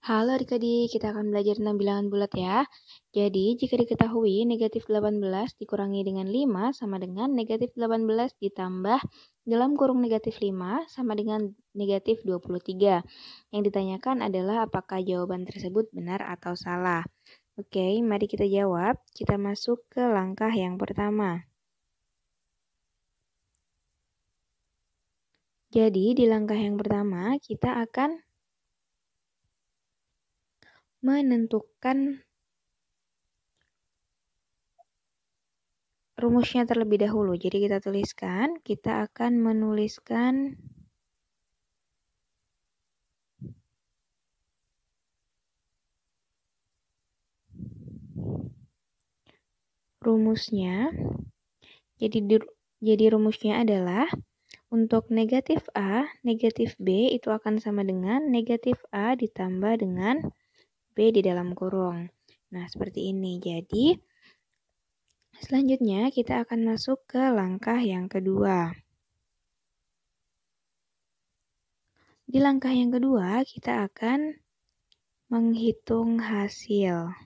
Halo adik-adik, kita akan belajar tentang bilangan bulat ya. Jadi, jika diketahui negatif 18 dikurangi dengan 5 sama dengan negatif 18 ditambah dalam kurung negatif 5 sama dengan negatif 23. Yang ditanyakan adalah apakah jawaban tersebut benar atau salah. Oke, mari kita jawab. Kita masuk ke langkah yang pertama. Jadi, di langkah yang pertama, kita akan menentukan rumusnya terlebih dahulu. Jadi kita tuliskan, kita akan menuliskan rumusnya. Jadi di, jadi rumusnya adalah untuk negatif A, negatif B itu akan sama dengan negatif A ditambah dengan di dalam kurung. Nah, seperti ini. Jadi, selanjutnya kita akan masuk ke langkah yang kedua. Di langkah yang kedua, kita akan menghitung hasil.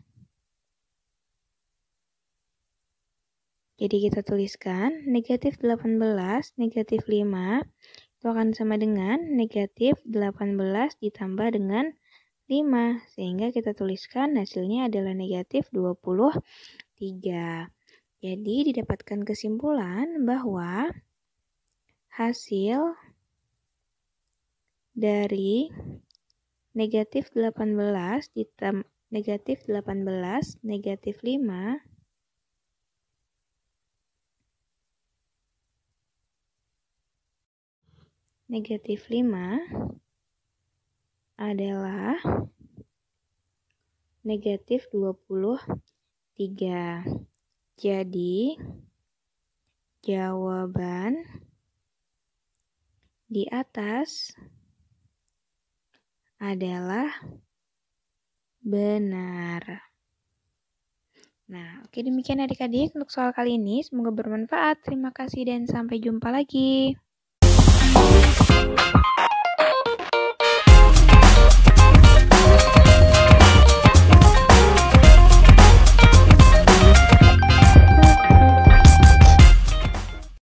Jadi kita tuliskan negatif 18, negatif 5, itu akan sama dengan negatif 18 ditambah dengan 5. Sehingga kita tuliskan hasilnya adalah negatif 23. Jadi didapatkan kesimpulan bahwa hasil dari negatif 18 ditem negatif 18 negatif 5 negatif 5 adalah negatif 23. Jadi, jawaban di atas adalah benar. Nah, oke demikian adik-adik untuk soal kali ini. Semoga bermanfaat. Terima kasih dan sampai jumpa lagi.